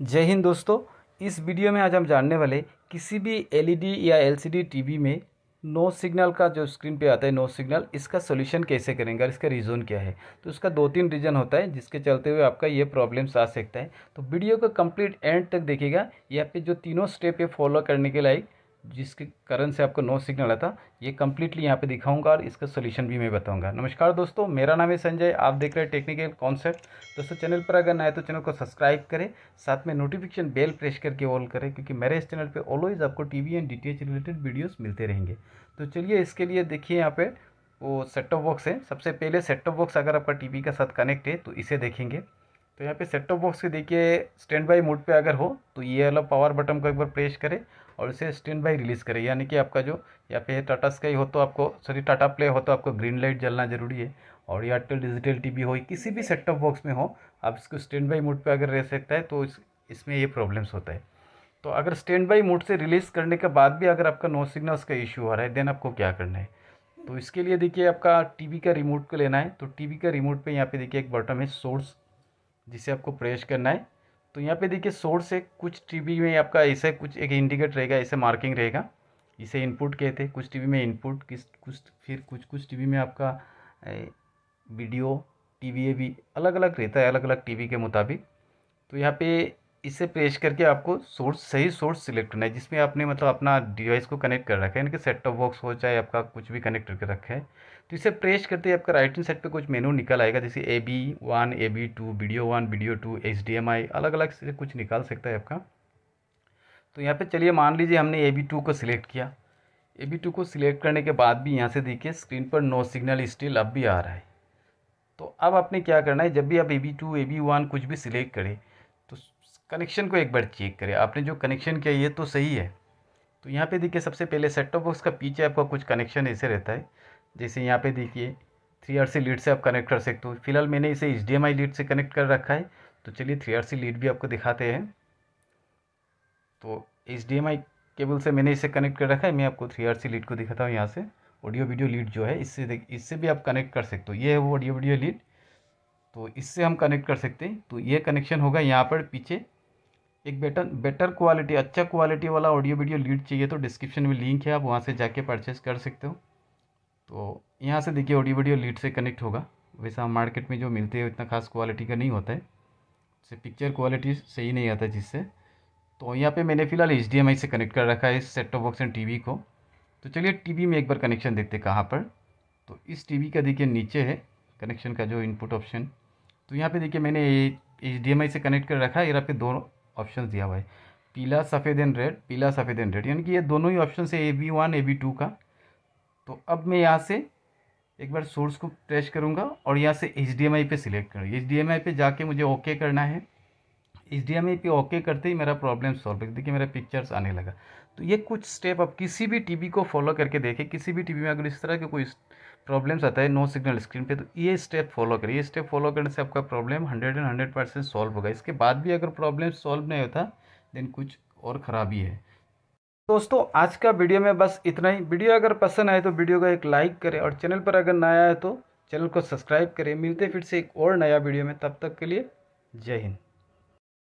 जय हिंद दोस्तों इस वीडियो में आज हम जानने वाले किसी भी एलईडी या एलसीडी टीवी में नो सिग्नल का जो स्क्रीन पे आता है नो सिग्नल इसका सोल्यूशन कैसे करेंगे और इसका रीज़न क्या है तो इसका दो तीन रीज़न होता है जिसके चलते हुए आपका ये प्रॉब्लम्स आ सकता है तो वीडियो को कंप्लीट एंड तक देखिएगा या पे जो तीनों स्टेप है फॉलो करने के लायक जिसके कारण से आपको नो सिग्नल आता ये कम्प्लीटली यहाँ पे दिखाऊंगा और इसका सोल्यूशन भी मैं बताऊंगा नमस्कार दोस्तों मेरा नाम है संजय आप देख रहे हैं टेक्निकल कॉन्सेप्ट दोस्तों चैनल पर अगर नए तो चैनल को सब्सक्राइब करें साथ में नोटिफिकेशन बेल प्रेस करके ऑल करें क्योंकि मेरे इस चैनल पर ऑलवेज आपको T and D related videos मिलते रहेंगे तो चलिए इसके लिए देखिए यहाँ पर वो सेट टॉप बॉक्स है सबसे पहले सेट टॉप बॉक्स अगर आपका टी के साथ कनेक्ट है तो इसे देखेंगे तो यहाँ पे सेट टॉप बॉक्स के देखिए स्टैंड बाई मोड पे अगर हो तो ये वाला पावर बटन को एक बार प्रेस करें और इसे स्टैंड बाई रिलीज़ करें यानी कि आपका जो या पे टाटा स्काई हो तो आपको सॉरी टाटा प्ले हो तो आपको ग्रीन लाइट जलना ज़रूरी है और एयरटेल डिजिटल टीवी हो किसी भी सेट टॉप बॉक्स में हो आप इसको स्टैंड बाई मोड पर अगर रह सकता है तो इस इसमें ये प्रॉब्लम्स होता है तो अगर स्टैंड बाई मोड से रिलीज़ करने के बाद भी अगर आपका नो सिग्नल्स का इशू आ रहा है देन आपको क्या करना है तो इसके लिए देखिए आपका टीवी का रिमोट को लेना है तो टीवी का रिमोट पे यहाँ पे देखिए एक बटन है सोर्स जिसे आपको प्रेस करना है तो यहाँ पे देखिए सोर्स से कुछ टीवी में आपका ऐसे कुछ एक इंडिकेट रहेगा ऐसे मार्किंग रहेगा इसे इनपुट कहते हैं कुछ टीवी में इनपुट किस कुछ फिर कुछ कुछ टीवी में आपका वीडियो टीवी भी अलग अलग रहता है अलग अलग टीवी के मुताबिक तो यहाँ पे इसे प्रेस करके आपको सोर्स सही सोर्स सिलेक्ट करना है जिसमें आपने मतलब अपना डिवाइस को कनेक्ट कर रखा है यानी कि सेट टॉप बॉक्स हो चाहे आपका कुछ भी कनेक्ट करके रखा है तो इसे प्रेस करते ही आपका राइट हैंड साइड पे कुछ मेनू निकल आएगा जैसे A V one A V two video one video two H D M I अलग अलग से कुछ निकाल सकता है आपका तो यहाँ पे चलिए मान लीजिए हमने ए बी टू को सिलेक्ट किया ए बी टू को सिलेक्ट करने के बाद भी यहाँ से देखिए स्क्रीन पर नो सिग्नल स्टिल अब भी आ रहा है तो अब आपने क्या करना है जब भी आप A V two A V one कुछ भी सिलेक्ट करें तो कनेक्शन को एक बार चेक करें आपने जो कनेक्शन किया ये तो सही है तो यहाँ पे देखिए सबसे पहले सेट टॉप बॉक्स का पीछे आपका कुछ कनेक्शन ऐसे रहता है जैसे यहाँ पे देखिए थ्री आर सी लीड से आप कनेक्ट कर सकते हो फिलहाल मैंने इसे H D M I lead से कनेक्ट कर रखा है तो चलिए थ्री आर सी लीड भी आपको दिखाते हैं तो H D M I cable से मैंने इसे कनेक्ट कर रखा है मैं आपको थ्री आर सी लीड को दिखाता हूँ यहाँ से ऑडियो वीडियो लीड जो है इससे देख इससे भी आप कनेक्ट कर सकते हो ये है वो ऑडियो वीडियो लीड तो इससे हम कनेक्ट कर सकते हैं तो ये कनेक्शन होगा यहाँ पर पीछे एक बेटर बेटर क्वालिटी अच्छा क्वालिटी वाला ऑडियो वीडियो लीड चाहिए तो डिस्क्रिप्शन में लिंक है आप वहाँ से जाके परचेस कर सकते हो तो यहाँ से देखिए ऑडियो वीडियो लीड से कनेक्ट होगा वैसा मार्केट में जो मिलते हैं इतना खास क्वालिटी का नहीं होता है से पिक्चर क्वालिटी सही नहीं आता जिससे तो यहाँ पे मैंने फिलहाल एच से कनेक्ट कर रखा है इस set top box and TV को तो चलिए टीवी में एक बार कनेक्शन देखते हैं कहाँ पर तो इस टीवी का देखिए नीचे है कनेक्शन का जो इनपुट ऑप्शन तो यहाँ पे देखिए मैंने एच से कनेक्ट कर रखा है यहाँ पे दो ऑप्शन दिया हुआ है पीला सफ़ेद एंड रेड पीला सफ़ेद एंड रेड यानी कि ये दोनों ही ऑप्शन है A V one A V two का तो अब मैं यहाँ से एक बार सोर्स को ट्रेस करूँगा और यहाँ से एच डी एम आई पे सिलेक्ट करूँगा एच डी एम आई पे जाके मुझे ओके करना है एच डी एम आई पे ओके करते ही मेरा प्रॉब्लम सॉल्व है देखिए मेरा पिक्चर्स आने लगा तो ये कुछ स्टेप आप किसी भी टीवी को फॉलो करके देखें किसी भी टीवी में अगर इस तरह के कोई प्रॉब्लम्स आता है नो सिग्नल स्क्रीन पे तो ये स्टेप फॉलो करिए ये स्टेप फॉलो करने से आपका problem hundred and hundred percent solve होगा इसके बाद भी अगर प्रॉब्लम सॉल्व नहीं होता देन कुछ और ख़राबी है दोस्तों आज का वीडियो में बस इतना ही वीडियो अगर पसंद आए तो वीडियो का एक लाइक करें और चैनल पर अगर नया आए तो चैनल को सब्सक्राइब करें मिलते फिर से एक और नया वीडियो में तब तक के लिए जय हिंद